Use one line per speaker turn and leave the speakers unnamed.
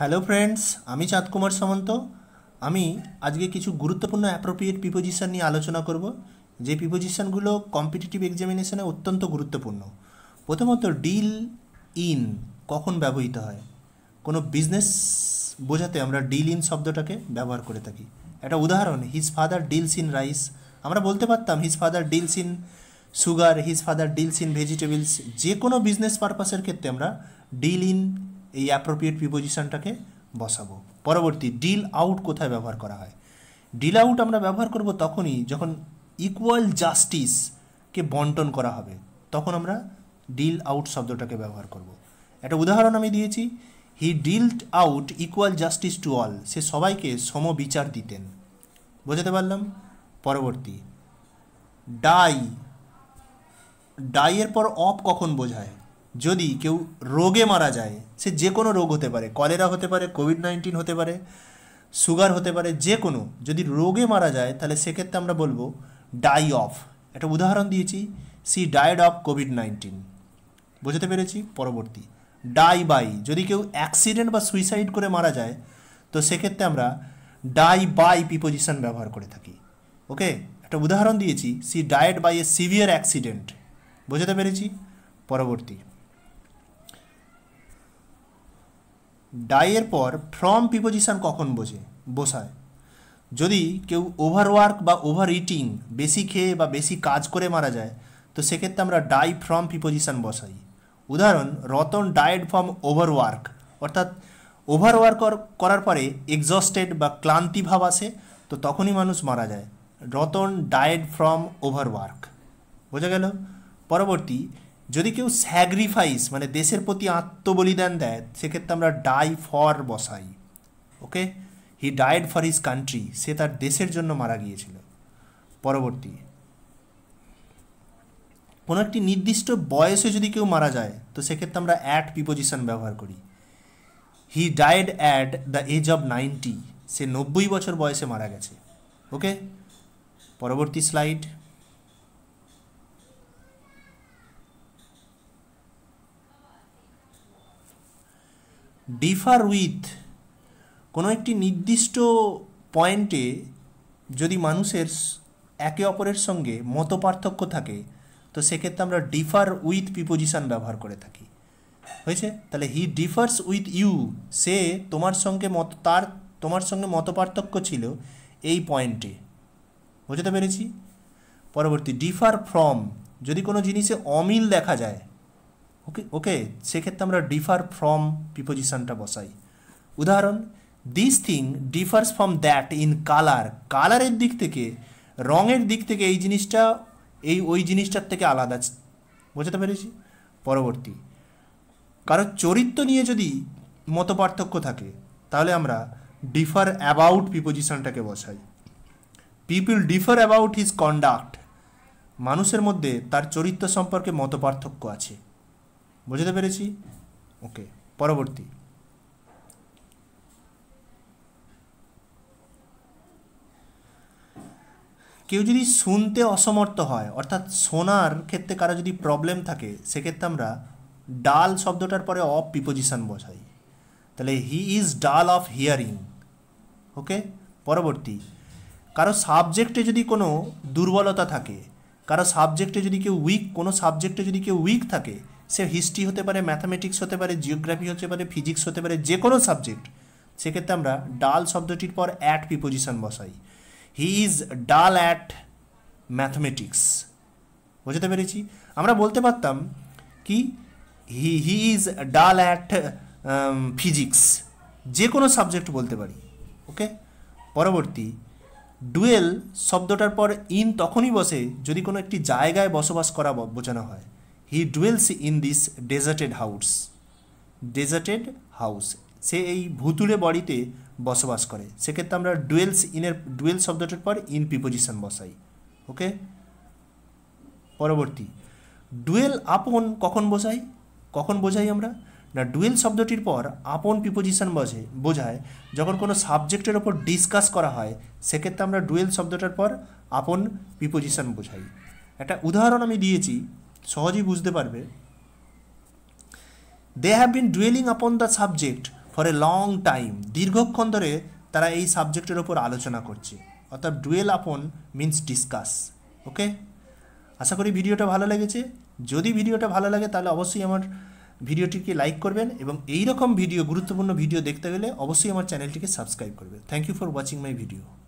Hello friends আমি চাঁদ কুমার সামন্ত আমি আজকে কিছু গুরুত্বপূর্ণ অ্যাপ্রোপ্রিয়েট প্রিপোজিশন নিয়ে আলোচনা করব যে প্রিপোজিশনগুলো কম্পিটিটিভ এক্সামিনেশনে অত্যন্ত গুরুত্বপূর্ণ প্রথমত ডিল ইন কখন ব্যবহৃত হয় কোনো বিজনেস বোঝাতে আমরা ডিল ইন শব্দটাকে ব্যবহার করে থাকি একটা উদাহরণ his father deals in rice আমরা বলতে পারতাম his father deals in sugar his father deals in vegetables যে কোনো বিজনেস পারপাসের ক্ষেত্রে আমরা ডিল ইন এই অ্যাপ্রোপ্রিয়েট প্রিপোজিশনটাকে বসাবো পরবর্তী ডিল আউট কোথায় ব্যবহার করা হয় ডিল আউট আমরা ব্যবহার করব তখনই যখন ইকুয়াল জাস্টিসকে বন্টন করা হবে তখন আমরা ডিল আউট শব্দটাকে ব্যবহার করব। একটা উদাহরণ আমি দিয়েছি he dealt out equal justice to all সে সবাইকে সম বিচার দিতেন বোঝাতে পারলাম পরবর্তী ডাই ডাইয়ের পর অপ কখন বোঝায় যদি কেউ রোগে মারা যায় সে যে কোনো রোগ হতে পারে কলেরা হতে পারে কোভিড নাইন্টিন হতে পারে সুগার হতে পারে যে কোনো যদি রোগে মারা যায় তাহলে সেক্ষেত্রে আমরা বলবো ডাই অফ একটা উদাহরণ দিয়েছি she died of COVID nineteen বুঝতে পেরেছি পরবর্তী ডাই বাই যদি কেউ অ্যাক্সিডেন্ট বা সুইসাইড করে মারা যায় তো সেক্ষেত্রে আমরা ডাই বাই পিপোজিশন ব্যবহার করে থাকি ওকে একটা উদাহরণ দিয়েছি she died by a severe accident বুঝতে পেরেছি পরবর্তী ডাইয়ের পর ফ্রম প্রিপোজিশন কখন বোঝে বসায় যদি কেউ ওভারওয়ার্ক বা ওভার ইটিং বেশি খেয়ে বা বেশি কাজ করে মারা যায় তো সেক্ষেত্রে আমরা ডাই ফ্রম প্রিপোজিশন বসাই উদাহরণ রতন ডায়েট ফ্রম ওভারওয়ার্ক অর্থাৎ ওভারওয়ার্ক করার পরে এক্সস্টেড বা ক্লান্তি ভাব আসে তো তখনই মানুষ মারা যায় রতন ডায়েট ফ্রম ওভারওয়ার্ক বোঝা গেল পরবর্তী যদি কেউ স্যাক্রিফাইস মানে দেশের প্রতি আত্মবলিদান দেয় সেক্ষেত্রে আমরা ডাই ফর বসাই okay he died for his country সে তার দেশের জন্য মারা গিয়েছিল পরবর্তী কোনো একটি নির্দিষ্ট বয়সে যদি কেউ মারা যায় তো সেক্ষেত্রে আমরা অ্যাট প্রিপোজিশন ব্যবহার করি he died at the age of ninety সে নব্বই বছর বয়সে মারা গেছে ওকে পরবর্তী স্লাইড ডিফার উইথ কোনো একটি নির্দিষ্ট পয়েন্টে যদি মানুষের একে অপরের সঙ্গে মত পার্থক্য থাকে তো সেক্ষেত্রে আমরা ডিফার উইথ প্রিপোজিশন ব্যবহার করে থাকি হয়েছে তাহলে হি ডিফার্স উইথ ইউ সে তোমার সঙ্গে মত তার তোমার সঙ্গে মত পার্থক্য ছিল এই পয়েন্টে বুঝতে পেরেছি পরবর্তী ডিফার ফ্রম যদি কোনো জিনিসে অমিল দেখা যায় ওকে ওকে সেক্ষেত্রে আমরা ডিফার ফ্রম প্রিপোজিশনটা বসাই উদাহরণ this thing differs from that in colour কালারের দিক থেকে রঙের দিক থেকে এই জিনিসটা এই ওই জিনিসটার থেকে আলাদা বোঝাতে পেরেছি পরবর্তী কারো চরিত্র নিয়ে যদি মত পার্থক্য থাকে তাহলে আমরা ডিফার অ্যাবাউট প্রিপোজিশনটাকে বসাই people differ about his conduct মানুষের মধ্যে তার চরিত্র সম্পর্কে মত পার্থক্য আছে বুঝতে পেরেছি ওকে পরবর্তী কেউ যদি শুনতে অসমর্থ হয় অর্থাৎ শোনার ক্ষেত্রে কারো যদি প্রবলেম থাকে সেক্ষেত্রে আমরা ডাল শব্দটার পরে অফ পিপোজিশন বসাই তাহলে he is dull of hearing okay পরবর্তী কারো সাবজেক্টে যদি কোনো দুর্বলতা থাকে কারো সাবজেক্টে যদি কেউ উইক কোনো সাবজেক্টে যদি কেউ উইক থাকে সে হিস্ট্রি হতে পারে ম্যাথামেটিক্স হতে পারে জিওগ্রাফি হতে পারে ফিজিক্স হতে পারে যে কোনো সাবজেক্ট সেক্ষেত্রে আমরা ডাল শব্দটির পর অ্যাট প্রিপোজিশন বসাই he is dull at mathematics বুঝতে পেরেছি আমরা বলতে পারতাম কি he he is dull at physics যে কোনো সাবজেক্ট বলতে পারি ওকে পরবর্তী ডুয়েল শব্দটার পর ইন তখনই বসে যদি কোনো একটি জায়গায় বসবাস করা বোঝানো হয় he dwells in this deserted house deserted house সে এই ভুতুড়ে বাড়িতে বসবাস করে সেক্ষেত্রে আমরা ডুয়েলস ইনের ডুয়েল শব্দটার পর ইন প্রিপোজিশন বসাই ওকে পরবর্তী ডুয়েল আপন কখন বসাই কখন বোঝাই আমরা না ডুয়েল শব্দটির পর আপন প্রিপোজিশন বসে বোঝায় যখন কোনো সাবজেক্টের ওপর ডিসকাস করা হয় সেক্ষেত্রে আমরা ডুয়েল শব্দটার পর আপন প্রিপোজিশন বোঝাই একটা উদাহরণ আমি দিয়েছি সহজেই বুঝতে পারবে they have been dwelling upon the subject for a long time দীর্ঘক্ষণ ধরে তারা এই সাবজেক্টের ওপর আলোচনা করছে অর্থাৎ ডুয়েল আপন মিন্স ডিসকাস ওকে আশা করি ভিডিওটা ভালো লেগেছে যদি ভিডিওটা ভালো লাগে তাহলে অবশ্যই আমার ভিডিওটিকে লাইক করবেন এবং এই রকম ভিডিও গুরুত্বপূর্ণ ভিডিও দেখতে গেলে অবশ্যই আমার চ্যানেলটিকে সাবস্ক্রাইব করবেন thank you for watching my video